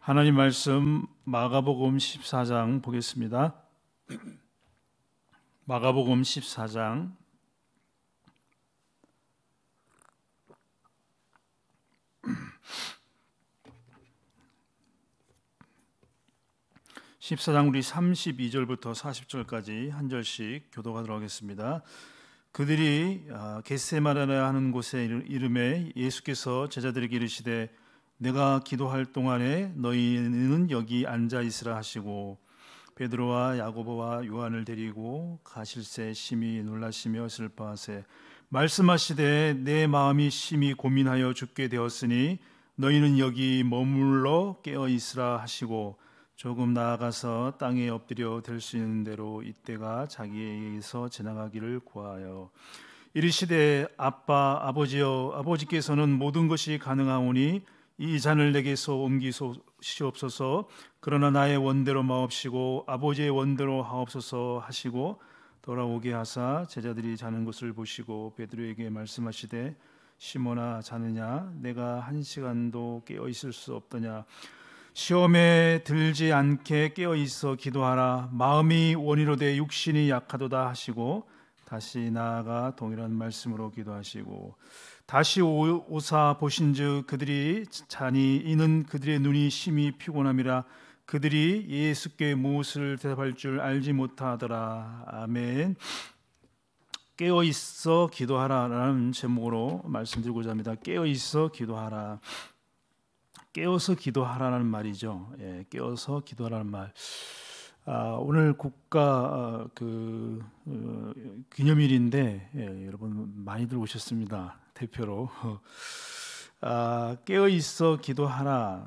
하나님 말씀 마가복음 14장 보겠습니다. 마가복음 14장 14장 우리 32절부터 40절까지 한 절씩 교도하도록 하겠습니다. 그들이 아, 겟세마라나 하는 곳에 이름에 예수께서 제자들에게 이르시되 내가 기도할 동안에 너희는 여기 앉아 있으라 하시고 베드로와 야고보와 요한을 데리고 가실새 심히 놀라시며 슬퍼하세 말씀하시되 내 마음이 심히 고민하여 죽게 되었으니 너희는 여기 머물러 깨어 있으라 하시고 조금 나아가서 땅에 엎드려 될 수 있는 대로 이때가 자기에게서 지나가기를 구하여 이르시되 아빠 아버지여 아버지께서는 모든 것이 가능하오니 이 잔을 내게서 옮기시옵소서 소 그러나 나의 원대로 마옵시고 아버지의 원대로 하옵소서 하시고 돌아오게 하사 제자들이 자는 것을 보시고 베드로에게 말씀하시되 시몬아 자느냐 내가 한 시간도 깨어 있을 수 없더냐 시험에 들지 않게 깨어 있어 기도하라 마음이 원이로 되 육신이 약하도다 하시고 다시 나아가 동일한 말씀으로 기도하시고 다시 오사 보신즉 그들이 자니 이는 그들의 눈이 심히 피곤함이라 그들이 예수께 무엇을 대답할 줄 알지 못하더라 아멘. 깨어 있어 기도하라라는 제목으로 말씀드리고자 합니다. 깨어 있어 기도하라. 깨어서 기도하라는 말이죠. 예, 깨어서 기도하라는 말. 아, 오늘 국가 어, 그 어, 기념일인데 예, 여러분 많이들 오셨습니다. 대표로 어, 아, 깨어 있어 기도하라.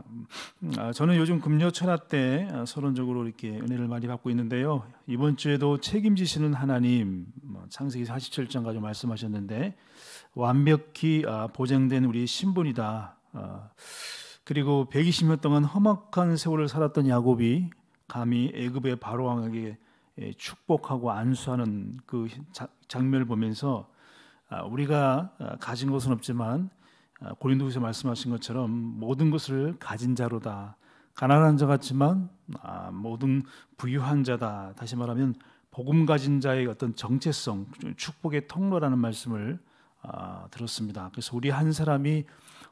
아, 저는 요즘 금요 철학 때 아, 서론적으로 이렇게 은혜를 많이 받고 있는데요. 이번 주에도 책임지시는 하나님 뭐, 창세기 47장까지 말씀하셨는데 완벽히 아, 보장된 우리 신분이다. 아, 그리고 120년 동안 험악한 세월을 살았던 야곱이 감히 애굽의 바로왕에게 예, 축복하고 안수하는 그 장면을 보면서 아, 우리가 아, 가진 것은 없지만 아, 고린도후서 말씀하신 것처럼 모든 것을 가진 자로다. 가난한 자 같지만 모든 부유한 자다. 다시 말하면 복음 가진 자의 어떤 정체성, 축복의 통로라는 말씀을 들었습니다. 그래서 우리 한 사람이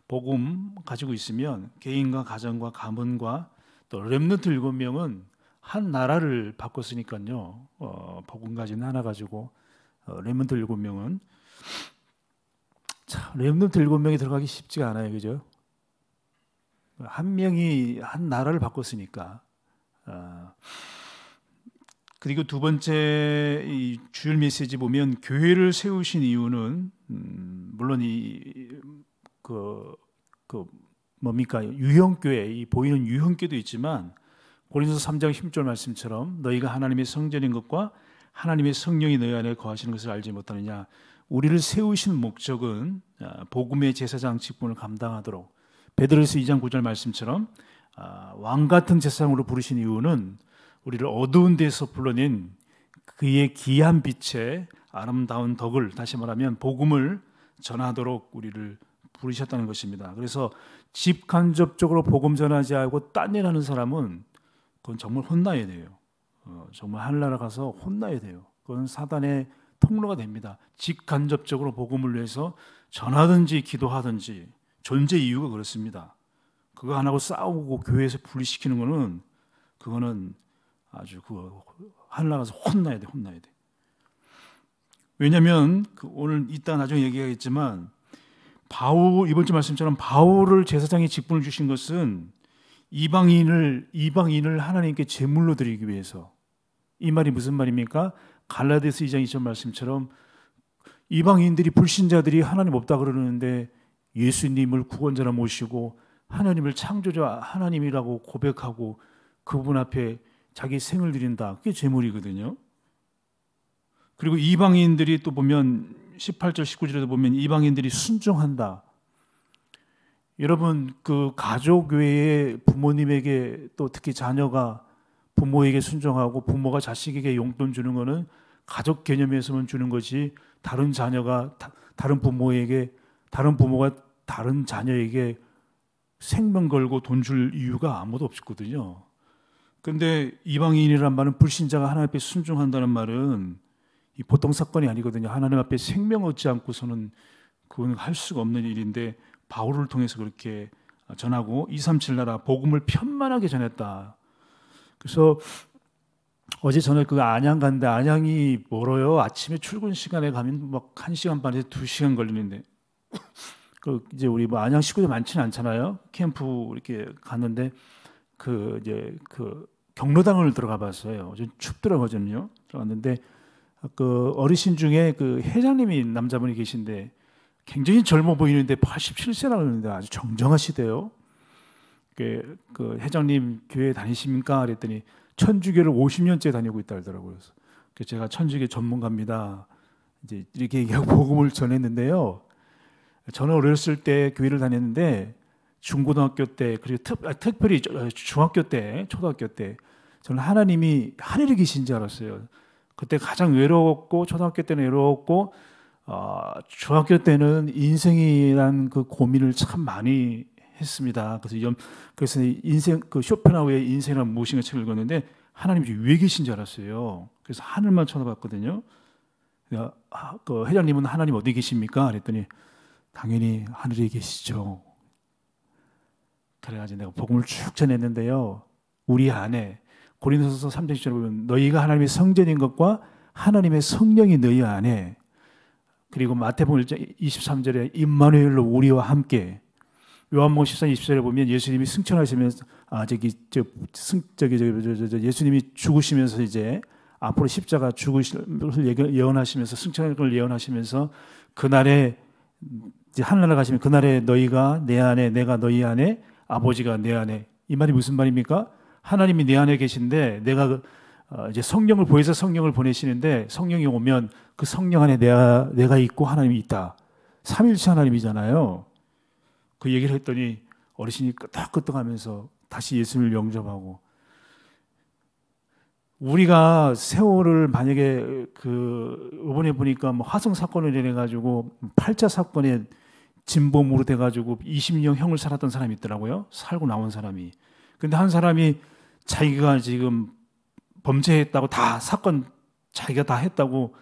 복음 가지고 있으면 개인과 가정과 가문과 또 렘넌트 일곱 명은 한 나라를 바꿨으니까요. 어, 복음 가진 하나 가지고 어, 렘넌트 일곱 명은 참 렘넌트 일곱 명이 들어가기 쉽지가 않아요, 그죠? 한 명이 한 나라를 바꿨으니까. 아, 그리고 두 번째 이 주일 메시지 보면 교회를 세우신 이유는 음, 물론 이그그 그 뭡니까 유형교회 이 보이는 유형교도 있지만 고린도서 3장 10절 말씀처럼 너희가 하나님의 성전인 것과 하나님의 성령이 너희 안에 거하시는 것을 알지 못하느냐 우리를 세우신 목적은 아, 복음의 제사장 직분을 감당하도록 베드로스 2장 9절 말씀처럼 아, 왕 같은 제사장으로 부르신 이유는 우리를 어두운 데서 불러낸 그의 귀한 빛의 아름다운 덕을 다시 말하면 복음을 전하도록 우리를 부르셨다는 것입니다. 그래서 집간접적으로 복음 전하지 않고 딴일하는 사람은 그건 정말 혼나야 돼요. 어, 정말 하늘나라 가서 혼나야 돼요. 그건 사단의 통로가 됩니다. 직간접적으로 복음을 위해서 전하든지 기도하든지 존재 이유가 그렇습니다. 그거 안 하고 싸우고 교회에서 분리시키는 거는 그거는 아주 그하늘나라서 혼나야 돼, 혼나야 돼. 왜냐하면 그 오늘 이따 나중에 얘기하겠지만 바울 이번 주 말씀처럼 바울을 제사장의 직분을 주신 것은 이방인을 이방인을 하나님께 제물로 드리기 위해서 이 말이 무슨 말입니까? 갈라디아서 2장 2절 말씀처럼 이방인들이 불신자들이 하나님 없다 그러는데 예수님을 구원자로 모시고 하나님을 창조자 하나님이라고 고백하고 그분 앞에 자기 생을 드린다. 그게 제물이거든요. 그리고 이방인들이 또 보면 18절 19절에도 보면 이방인들이 순종한다. 여러분 그 가족 외에 부모님에게 또 특히 자녀가 부모에게 순종하고 부모가 자식에게 용돈 주는 거는 가족 개념에서만 주는 것이 다른 자녀가 다, 른 부모에게 다른 부모가 다른 자녀에게 생명 걸고 돈 줄 이유가 아무도 없었거든요. 근데 이방인이란 말은 불신자가 하나님 앞에 순종한다는 말은 보통 사건이 아니거든요. 하나님 앞에 생명 얻지 않고서는 그건 할 수가 없는 일인데 바울을 통해서 그렇게 전하고 237 나라 복음을 편만하게 전했다. 그래서 어제 저녁 그 안양 간다. 안양이 멀어요. 아침에 출근 시간에 가면 막 한시간 반에서 두시간 걸리는데. 그 이제 우리 뭐 안양 식구들 많지는 않잖아요. 캠프 이렇게 갔는데 그 이제 그 경로당을 들어가 봤어요. 좀 춥더라고요. 들어갔는데 그 어르신 중에 그 회장님이 남자분이 계신데 굉장히 젊어 보이는데 87세라고 그러는데 아주 정정하시대요. 그 회장님 교회 다니십니까? 그랬더니 천주교를 50년째 다니고 있다 그러더라고요. 그래서 제가 천주교 전문가입니다. 이제 이렇게 얘기하고 복음을 전했는데요. 저는 어렸을 때 교회를 다녔는데 중고등학교 때 그리고 특, 아, 특별히 아, 중학교 때 초등학교 때 저는 하나님이 하늘에 계신 줄 알았어요. 그때 가장 외로웠고 초등학교 때는 외로웠고 어, 중학교 때는 인생이란 그 고민을 참 많이 했습니다. 그래서 연, 그래서 인생 그 쇼펜하우의 인생이란 무엇인가 책을 읽었는데 하나님이 왜 계신 줄 알았어요. 그래서 하늘만 쳐다봤거든요. 아, 그 회장님은 하나님 어디 계십니까? 그랬더니 당연히 하늘에 계시죠. 그래가지고 내가 복음을 쭉 전했는데요. 우리 안에 고린도서 3장 10절에 보면 너희가 하나님의 성전인 것과 하나님의 성령이 너희 안에 그리고 마태복음 23절에 임마누엘로 우리와 함께 요한복음 1 4 20절에 보면 예수님이 승천하시면서 아 저기 저승 저기 저기 저, 저, 저, 예수님이 죽으시면서 이제 앞으로 십자가 죽으실 것을 예언하시면서 승천할 걸 예언하시면서 그날에 이제 하늘나라 가시면 그날에 너희가 내 안에 내가 너희 안에 아버지가 내 안에 이 말이 무슨 말입니까? 하나님이 내 안에 계신데 내가 그, 어, 이제 성령을 보여서 성령을 보내시는데 성령이 오면 그 성령 안에 내가 내가 있고 하나님이 있다. 삼일체 하나님이잖아요. 그 얘기를 했더니 어르신이 끄덕끄덕하면서 다시 예수님을 영접하고 우리가 세월을 만약에 그 이번에 보니까 뭐 화성 사건을 인해 가지고 팔자 사건에 진범으로 돼 가지고 20년 형을 살았던 사람이 있더라고요. 살고 나온 사람이. 근데 한 사람이 자기가 지금 범죄했다고 다 사건 자기가 다 했다고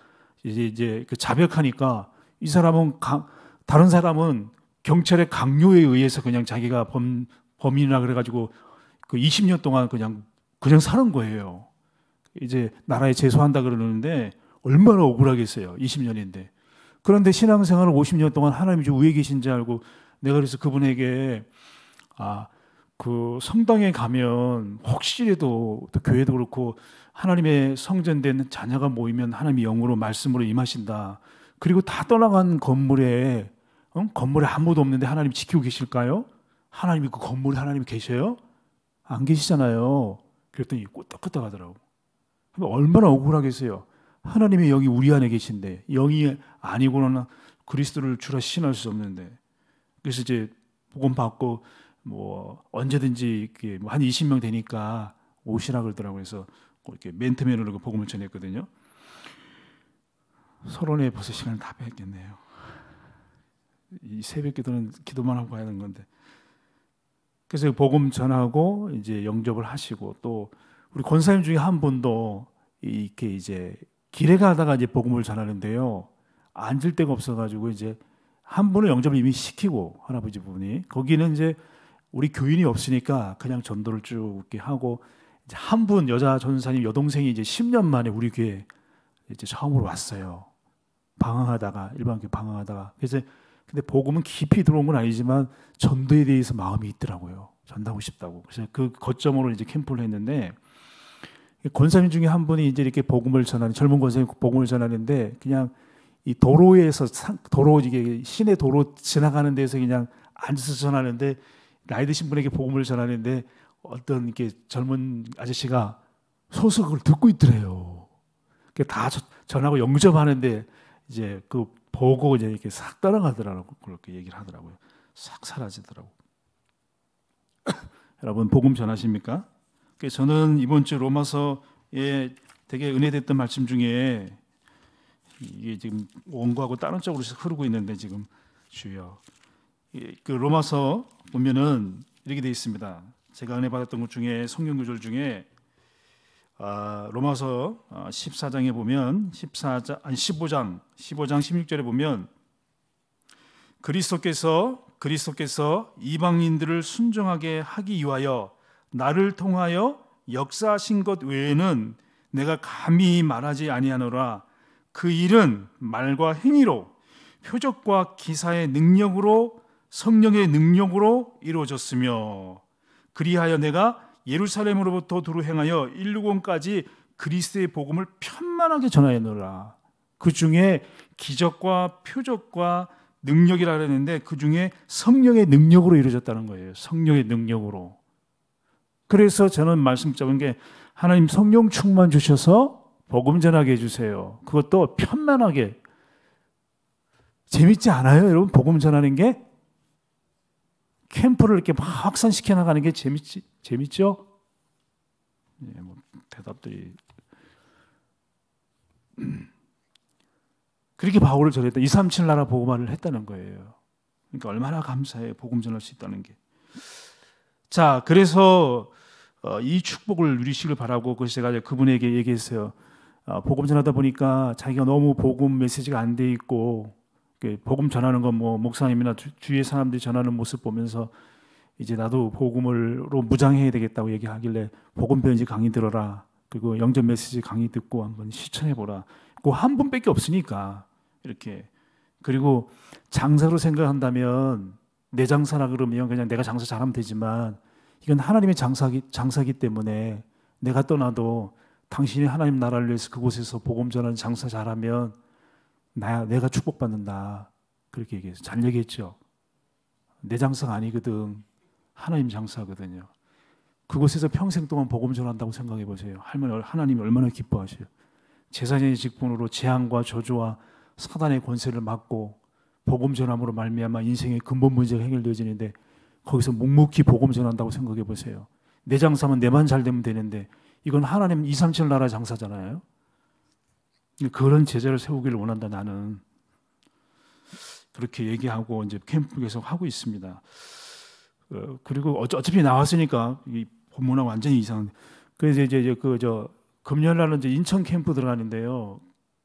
이제 이제 그 자백하니까 이 사람은 가, 다른 사람은 경찰의 강요에 의해서 그냥 자기가 범, 범인이라 그래가지고 그 20년 동안 그냥 그냥 사는 거예요. 이제 나라에 재소한다 그러는데 얼마나 억울하겠어요. 20년인데. 그런데 신앙생활을 50년 동안 하나님이 좀 위에 계신 줄 알고 내가 그래서 그분에게 아, 그 성당에 가면 혹시라도 또 교회도 그렇고 하나님의 성전된 자녀가 모이면 하나님이 영으로 말씀으로 임하신다. 그리고 다 떠나간 건물에 응? 건물에 아무도 없는데 하나님 지키고 계실까요? 하나님이 그 건물에 하나님이 계셔요? 안 계시잖아요. 그랬더니 꼬딱꼬딱 하더라고. 얼마나 억울하겠어요. 하나님의 영이 우리 안에 계신데 영이 아니고는 그리스도를 주라 신할 수 없는데 그래서 이제 복음 받고 뭐 언제든지 뭐 한 20명 되니까 오시라 그러더라고 해서 뭐 이렇게 멘트맨으로 그 복음을 전했거든요. 서론에 벌써 시간을 다 뺐겠네요. 이 새벽 기도는 기도만 하고 가야 하는 건데. 그래서 복음 전하고 이제 영접을 하시고 또 우리 권사님 중에 한 분도 이렇게 이제 길에 가다가 이제 복음을 전하는데요. 앉을 데가 없어가지고 이제 한 분은 영접을 이미 시키고 할아버지 분이 거기는 이제 우리 교인이 없으니까 그냥 전도를 쭉 이렇게 하고 이제 한 분 여자 전사님 여동생이 이제 10년 만에 우리 교회 이제 처음으로 왔어요. 방황하다가 일반 교회 방황하다가 그래서 근데 복음은 깊이 들어온 건 아니지만 전도에 대해서 마음이 있더라고요. 전도하고 싶다고. 그래서 그 거점으로 이제 캠프를 했는데 권사님 중에 한 분이 이제 이렇게 복음을 전하는 젊은 권사님 복음을 전하는데 그냥 이 도로에서 도로 이게 시내 도로 지나가는 데서 그냥 앉아서 전하는데 나이 드신 분에게 복음을 전하는데 어떤 이렇게 젊은 아저씨가 소속을 듣고 있더래요. 다 전하고 영접하는데 이제 그 보고 이제 이렇게 싹 따라가더라고 그렇게 얘기를 하더라고요. 싹 사라지더라고. 여러분 복음 전하십니까? 저는 이번 주 로마서에 되게 은혜됐던 말씀 중에 이게 지금 원고하고 다른 쪽으로 흐르고 있는데 지금 주여 그 로마서 보면은 이렇게 돼 있습니다. 제가 은혜 받았던 것 중에 성경 구절 중에 아, 로마서 14장에 어, 보면 14장 아니 15장 15장 16절에 보면 그리스도께서 그리스도께서 이방인들을 순종하게 하기 위하여 나를 통하여 역사하신 것 외에는 내가 감히 말하지 아니하노라 그 일은 말과 행위로 표적과 기사의 능력으로 성령의 능력으로 이루어졌으며 그리하여 내가 예루살렘으로부터 두루 행하여 160까지 그리스의 복음을 편만하게 전하였노라. 그 중에 기적과 표적과 능력이라 그랬는데 그 중에 성령의 능력으로 이루어졌다는 거예요. 성령의 능력으로. 그래서 저는 말씀 적은 게 하나님 성령 충만 주셔서 복음 전하게 해주세요. 그것도 편만하게. 재밌지 않아요? 여러분, 복음 전하는 게? 캠프를 이렇게 확산시켜 나가는 게 재밌지, 재밌죠? 예, 뭐 대답들이 그렇게 바울을 전했다. 2, 3, 7 나라 복음화를 했다는 거예요. 그러니까 얼마나 감사해 복음 전할 수 있다는 게. 자, 그래서 어, 이 축복을 누리시길 바라고 그래서 제가 그분에게 얘기했어요. 어, 복음 전하다 보니까 자기가 너무 복음 메시지가 안 돼 있고 복음 전하는 건뭐 목사님이나 주위의 사람들이 전하는 모습 보면서 이제 나도 복음으로 무장해야 되겠다고 얘기하길래 복음 편지 강의 들어라. 그리고 영접 메시지 강의 듣고 한번 실천해 보라. 그한 분밖에 없으니까 이렇게 그리고 장사로 생각한다면 내 장사라 그러면 그냥 내가 장사 잘하면 되지만 이건 하나님의 장사기 장사기 때문에 내가 떠나도 당신이 하나님 나라를 위해서 그곳에서 복음 전하는 장사 잘하면 나 내가 축복받는다 그렇게 얘기해서 잘 얘기했죠 내 장사가 아니거든 하나님 장사거든요 그곳에서 평생 동안 복음 전한다고 생각해 보세요. 하나님이 얼마나 기뻐하셔 제사장의 직분으로 재앙과 저주와 사단의 권세를 막고 복음 전함으로 말미암아 인생의 근본 문제가 해결되어지는데 거기서 묵묵히 복음 전한다고 생각해 보세요. 내 장사면 내만 잘 되면 되는데 이건 하나님 2, 3, 7 나라 장사잖아요. 그런 제자를 세우기를 원한다 나는 그렇게 얘기하고 이제 캠프에서 하고 있습니다. 어, 그리고 어차피 나왔으니까 이본문화고 완전히 이상한데 그래서 이제 그 저 금요일 날은 이제 인천 캠프 들어가는데요.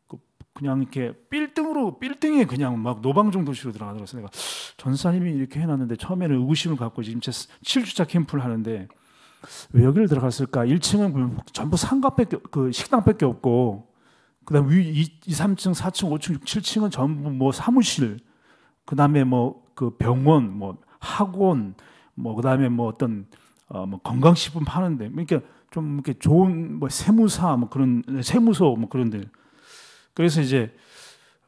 그 그냥 이렇게 빌딩으로 빌딩에 그냥 막 노방종 도시로 들어가더라고요. 내가 전사님이 이렇게 해놨는데 처음에는 의구심을 갖고 지금 제 7주차 캠프를 하는데 왜 여기를 들어갔을까? 1층은 전부 상가밖에 그 식당밖에 없고 그다음 위 2, 3층, 4층, 5층, 6, 7층은 전부 뭐 사무실 그다음에 뭐 그 병원 뭐 학원, 뭐 그다음에 뭐 어떤 어, 뭐 건강식품 파는데 그러니까 좀 이렇게 좋은 뭐 세무사 뭐 그런 세무소 뭐 그런데 그래서 이제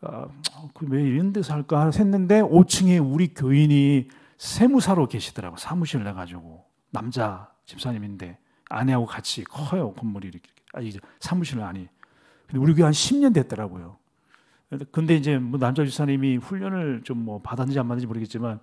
아, 그왜 이런 데서 할까 했는데 5층에 우리 교인이 세무사로 계시더라고 사무실 내 가지고 남자 집사님인데 아내하고 같이 커요 건물이 이렇게 아니 이 사무실은 아니 근데 우리 교회 한 10년 됐더라고요 근데 이제 뭐 남자 집사님이 훈련을 좀 뭐 받았는지 안 받았는지 모르겠지만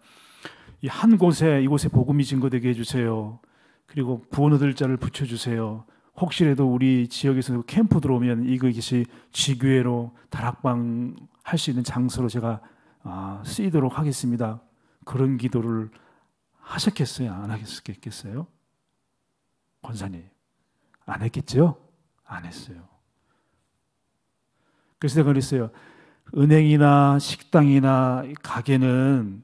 이한 곳에 이곳에 복음이 증거되게 해주세요. 그리고 구원 얻을 자를 붙여주세요. 혹시라도 우리 지역에서 캠프 들어오면 이것이 지교회로 다락방 할 수 있는 장소로 제가 아, 쓰이도록 하겠습니다. 그런 기도를 하셨겠어요? 안 하셨겠어요? 권사님, 안 했겠죠? 안 했어요. 그래서 내가 그랬어요. 은행이나 식당이나 가게는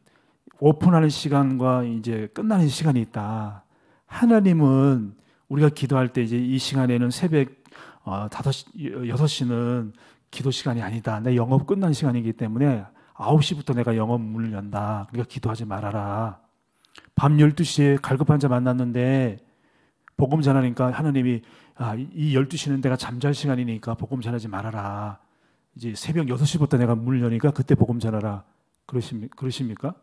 오픈하는 시간과 이제 끝나는 시간이 있다. 하나님은 우리가 기도할 때 이제 이 시간에는 새벽 5시, 어, 6시는 기도 시간이 아니다. 내 영업 끝난 시간이기 때문에 9시부터 내가 영업 문을 연다. 그러니까 기도하지 말아라. 밤 12시에 갈급한 자 만났는데 복음 전하니까 하나님이 아, 이 12시는 내가 잠잘 시간이니까 복음 전하지 말아라. 이제 새벽 6시부터 내가 문을 여니까 그때 복음 전하라. 그러십니까?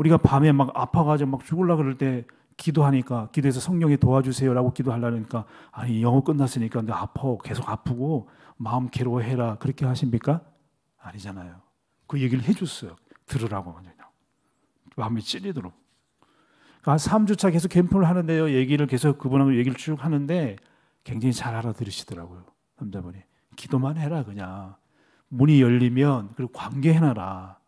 우리가 밤에 막 아파가지고 막 죽을라 그럴 때 기도하니까 기도해서 성령이 도와주세요라고 기도하려니까 아니 영어 끝났으니까 근데 아파 계속 아프고 마음 괴로워해라 그렇게 하십니까? 아니잖아요. 그 얘기를 해줬어요. 들으라고 그냥 마음이 찔리도록. 한 그러니까 3주차 계속 캠프를 하는데요. 얘기를 계속 그분하고 얘기를 쭉 하는데 굉장히 잘 알아들으시더라고요. 남자분이. 기도만 해라 그냥. 문이 열리면 그리고 관계해놔라.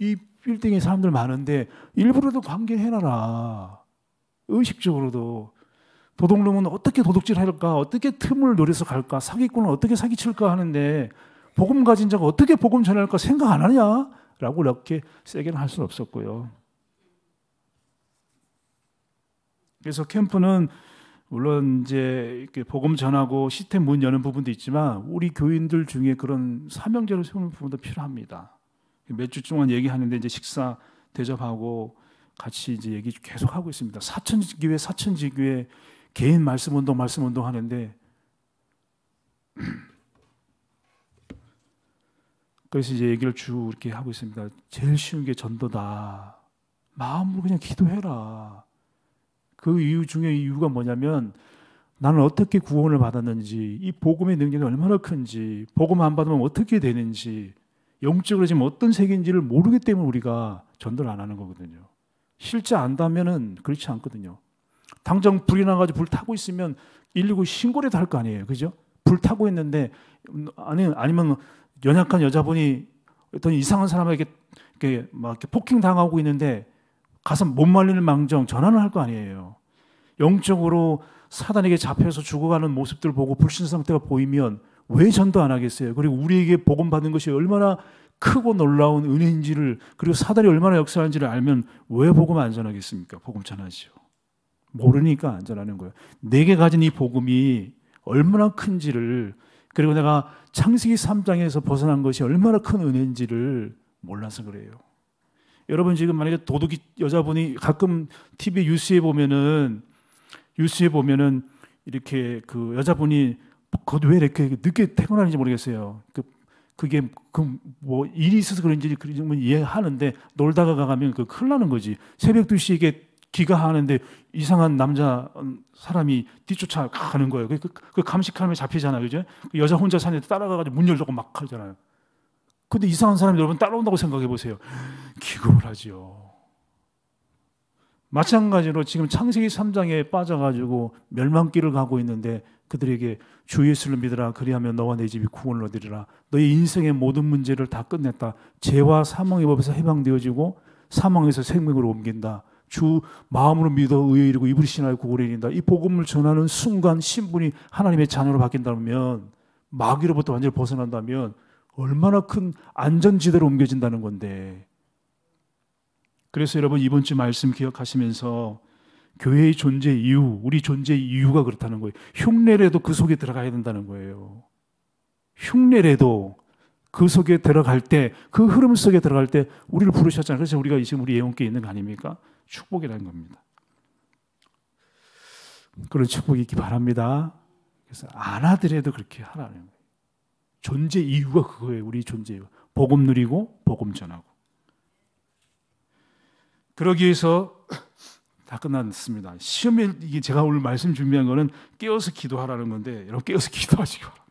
이 빌딩에 사람들 많은데 일부러도 관계해놔라. 의식적으로도. 도둑놈은 어떻게 도둑질 할까? 어떻게 틈을 노려서 갈까? 사기꾼은 어떻게 사기칠까? 하는데 복음 가진 자가 어떻게 복음 전할까 생각 안 하냐? 라고 이렇게 세게는 할 수는 없었고요. 그래서 캠프는 물론 이제 이렇게 복음 전하고 시스템 문 여는 부분도 있지만 우리 교인들 중에 그런 사명제를 세우는 부분도 필요합니다. 몇주 동안 얘기하는데 이제 식사 대접하고 같이 이제 얘기 계속 하고 있습니다. 사천지교회 사천지교회 개인 말씀 운동 말씀 운동 하는데 그래서 이제 얘기를 쭉 이렇게 하고 있습니다. 제일 쉬운 게 전도다. 마음으로 그냥 기도해라. 그 이유 중에 이유가 뭐냐면 나는 어떻게 구원을 받았는지 이 복음의 능력이 얼마나 큰지 복음 안 받으면 어떻게 되는지 영적으로 지금 어떤 세계인지를 모르기 때문에 우리가 전도를 안 하는 거거든요. 실제 안다면은 그렇지 않거든요. 당장 불이 나가지고 불 타고 있으면 119 신고를 할거 아니에요. 그죠? 불 타고 있는데 음, 아니 아니면 연약한 여자분이 어떤 이상한 사람에게 이렇게 막 이렇게 폭행 당하고 있는데 가서 못 말리는 망정 전환을 할 거 아니에요. 영적으로 사단에게 잡혀서 죽어가는 모습들 보고 불신 상태가 보이면 왜 전도 안 하겠어요? 그리고 우리에게 복음 받는 것이 얼마나 크고 놀라운 은혜인지를 그리고 사단이 얼마나 역사하는지를 알면 왜 복음 안 전하겠습니까? 복음 전하죠. 모르니까 안 전하는 거예요. 내게 가진 이 복음이 얼마나 큰지를 그리고 내가 창세기 3장에서 벗어난 것이 얼마나 큰 은혜인지를 몰라서 그래요. 여러분 지금 만약에 도둑이 여자분이 가끔 TV 뉴스에 보면은 뉴스에 보면은 이렇게 그 여자분이 그것 왜 이렇게 늦게 퇴근하는지 모르겠어요. 그, 그게 그뭐 일이 있어서 그런지 그러면 이해하는데 놀다가 가면 그 큰일 나는 거지. 새벽 2시에 귀가하는데 이상한 남자 음, 사람이 뒤쫓아 가는 거예요. 그, 그, 그 감식하면 잡히잖아요. 그죠? 그 여자 혼자 사는데 따라가가지고 문 열려고 막 하잖아요. 근데 이상한 사람이 여러분 따라온다고 생각해 보세요. 기겁을 하지요. 마찬가지로 지금 창세기 3장에 빠져가지고 멸망길을 가고 있는데 그들에게 주 예수를 믿으라 그리하면 너와 내 집이 구원을 얻으리라 너의 인생의 모든 문제를 다 끝냈다 죄와 사망의 법에서 해방되어지고 사망에서 생명으로 옮긴다 주 마음으로 믿어 의에 이르고 이불이 신하여 구원을 이긴다 이 복음을 전하는 순간 신분이 하나님의 자녀로 바뀐다면 마귀로부터 완전히 벗어난다면 얼마나 큰 안전지대로 옮겨진다는 건데 그래서 여러분 이번 주 말씀 기억하시면서 교회의 존재 이유, 우리 존재 이유가 그렇다는 거예요. 흉내라도 그 속에 들어가야 된다는 거예요. 흉내라도 그 속에 들어갈 때, 그 흐름 속에 들어갈 때 우리를 부르셨잖아요. 그래서 우리가 지금 우리 예언께 있는 거 아닙니까? 축복이라는 겁니다. 그런 축복이 있기 바랍니다. 그래서 안 하더라도 그렇게 하라는 거예요. 존재 이유가 그거예요. 우리 존재 이유. 복음 누리고 복음 전하고. 그러기 위해서 다 끝났습니다. 시험에 이게 제가 오늘 말씀 준비한 거는 깨어서 기도하라는 건데 여러분 깨어서 기도하시기 바랍니다.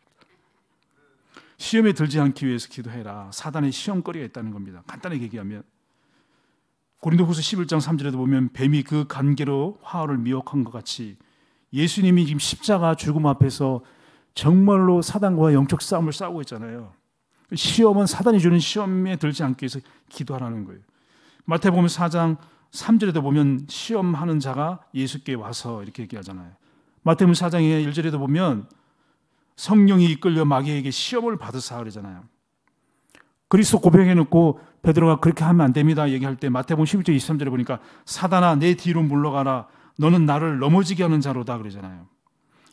시험에 들지 않기 위해서 기도해라. 사단의 시험거리가 있다는 겁니다. 간단하게 얘기하면 고린도후서 11장 3절에도 보면 뱀이 그 관계로 화를 미혹한 것 같이 예수님이 지금 십자가 죽음 앞에서 정말로 사단과 영적 싸움을 싸우고 있잖아요. 시험은 사단이 주는 시험에 들지 않기 위해서 기도하라는 거예요. 마태복음 4장 3절에도 보면 시험하는 자가 예수께 와서 이렇게 얘기하잖아요. 마태복음 4장의 1절에도 보면 성령이 이끌려 마귀에게 시험을 받으사 그러잖아요. 그리스도 고백해 놓고 베드로가 그렇게 하면 안 됩니다 얘기할 때 마태복음 11절 23절에 보니까 사단아 내 뒤로 물러가라 너는 나를 넘어지게 하는 자로다 그러잖아요.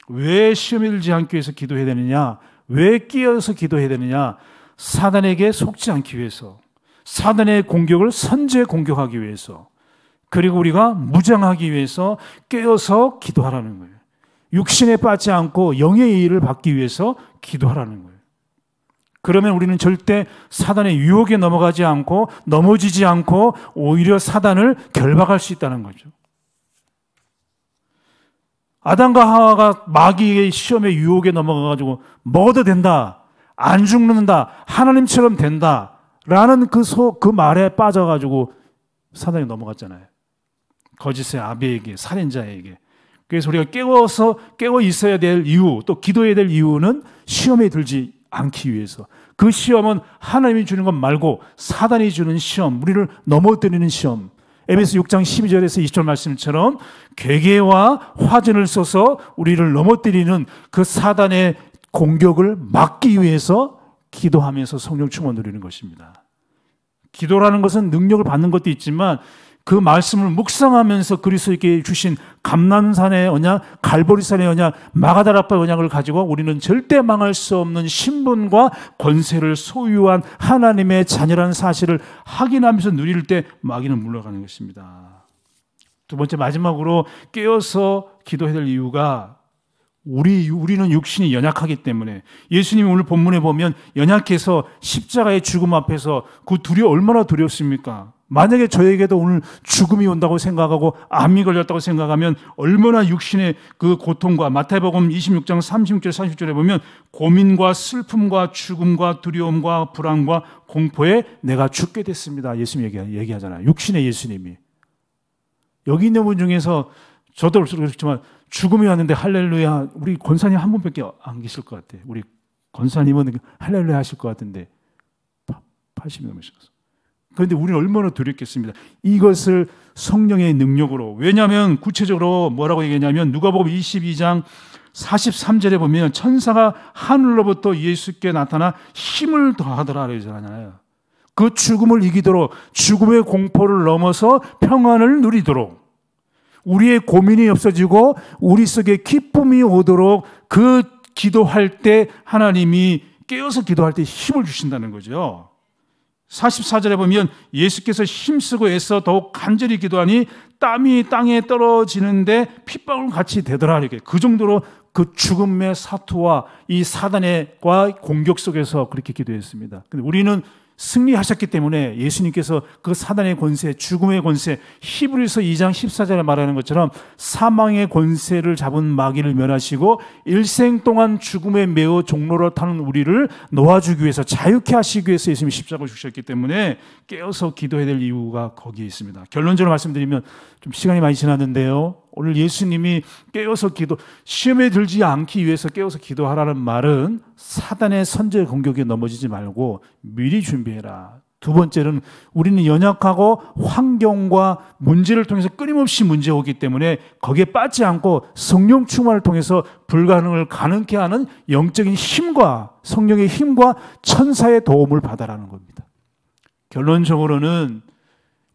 왜 시험에 들지 않기 위해서 기도해야 되느냐? 왜 끼어서 기도해야 되느냐? 사단에게 속지 않기 위해서. 사단의 공격을 선제 공격하기 위해서 그리고 우리가 무장하기 위해서 깨어서 기도하라는 거예요. 육신에 빠지 지 않고 영의 이의를 받기 위해서 기도하라는 거예요. 그러면 우리는 절대 사단의 유혹에 넘어가지 않고 넘어지지 않고 오히려 사단을 결박할 수 있다는 거죠. 아담과 하와가 마귀의 시험에 유혹에 넘어가가지고 먹어도 된다. 안 죽는다. 하나님처럼 된다. 라는 그, 소, 그 말에 빠져가지고 사단이 넘어갔잖아요. 거짓의 아비에게, 살인자에게. 그래서 우리가 깨워서, 깨워 있어야 될 이유, 또 기도해야 될 이유는 시험에 들지 않기 위해서. 그 시험은 하나님이 주는 것 말고 사단이 주는 시험, 우리를 넘어뜨리는 시험. 에베스 6장 12절에서 20절 말씀처럼 괴계와 화전을 써서 우리를 넘어뜨리는 그 사단의 공격을 막기 위해서 기도하면서 성령 충원 누리는 것입니다. 기도라는 것은 능력을 받는 것도 있지만 그 말씀을 묵상하면서 그리스도께 주신 감난산의 언약, 갈보리산의 언약, 마가다라파 언약을 가지고 우리는 절대 망할 수 없는 신분과 권세를 소유한 하나님의 자녀라는 사실을 확인하면서 누릴 때 마귀는 물러가는 것입니다. 두 번째 마지막으로 깨어서 기도해야 될 이유가 우리 우리는 육신이 연약하기 때문에 예수님이 오늘 본문에 보면 연약해서 십자가의 죽음 앞에서 그 둘이 얼마나 두렵습니까? 만약에 저에게도 오늘 죽음이 온다고 생각하고 암이 걸렸다고 생각하면 얼마나 육신의 그 고통과 마태복음 26장 36절 40절에 보면 고민과 슬픔과 죽음과 두려움과 불안과 공포에 내가 죽게 됐습니다. 예수님 얘기하잖아요. 육신의 예수님이. 여기 있는 분 중에서 저도 올수록 그렇지만 죽음이 왔는데 할렐루야 우리 권사님 한 분밖에 안 계실 것 같아. 우리 권사님은 할렐루야 하실 것 같은데 80이 넘으셨어. 그런데 우리는 얼마나 두렵겠습니다. 이것을 성령의 능력으로 왜냐하면 구체적으로 뭐라고 얘기했냐면 누가보음 22장 43절에 보면 천사가 하늘로부터 예수께 나타나 힘을 더하더라 그러잖아요. 그 죽음을 이기도록 죽음의 공포를 넘어서 평안을 누리도록 우리의 고민이 없어지고 우리 속에 기쁨이 오도록 그 기도할 때 하나님이 깨어서 기도할 때 힘을 주신다는 거죠. 44절에 보면 예수께서 힘쓰고 애써 더욱 간절히 기도하니 땀이 땅에 떨어지는데 핏방울 같이 되더라. 이렇게. 그 정도로 그 죽음의 사투와 이사단의 공격 속에서 그렇게 기도했습니다. 근데 우리는 승리하셨기 때문에 예수님께서 그 사단의 권세, 죽음의 권세, 히브리서 2장 14절에 말하는 것처럼 사망의 권세를 잡은 마귀를 면하시고 일생 동안 죽음에 매어 종로를 타는 우리를 놓아주기 위해서 자유케 하시기 위해서 예수님이 십자가 주셨기 때문에 깨어서 기도해야 될 이유가 거기에 있습니다. 결론적으로 말씀드리면 좀 시간이 많이 지났는데요. 오늘 예수님이 깨어서 기도, 시험에 들지 않기 위해서 깨어서 기도하라는 말은 사단의 선제 공격에 넘어지지 말고 미리 준비해라. 두 번째는 우리는 연약하고 환경과 문제를 통해서 끊임없이 문제 오기 때문에 거기에 빠지 않고 성령 충만을 통해서 불가능을 가능케 하는 영적인 힘과 성령의 힘과 천사의 도움을 받아라는 겁니다. 결론적으로는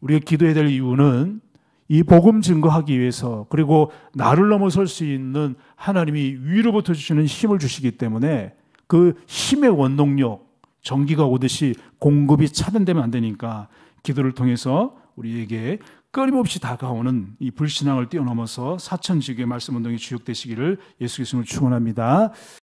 우리가 기도해야 될 이유는 이 복음 증거하기 위해서 그리고 나를 넘어설 수 있는 하나님이 위로부터 주시는 힘을 주시기 때문에 그 힘의 원동력 전기가 오듯이 공급이 차단되면 안 되니까 기도를 통해서 우리에게 끊임없이 다가오는 이 불신앙을 뛰어넘어서 사천지교의 말씀 운동이 주역되시기를 예수 께리스원합니다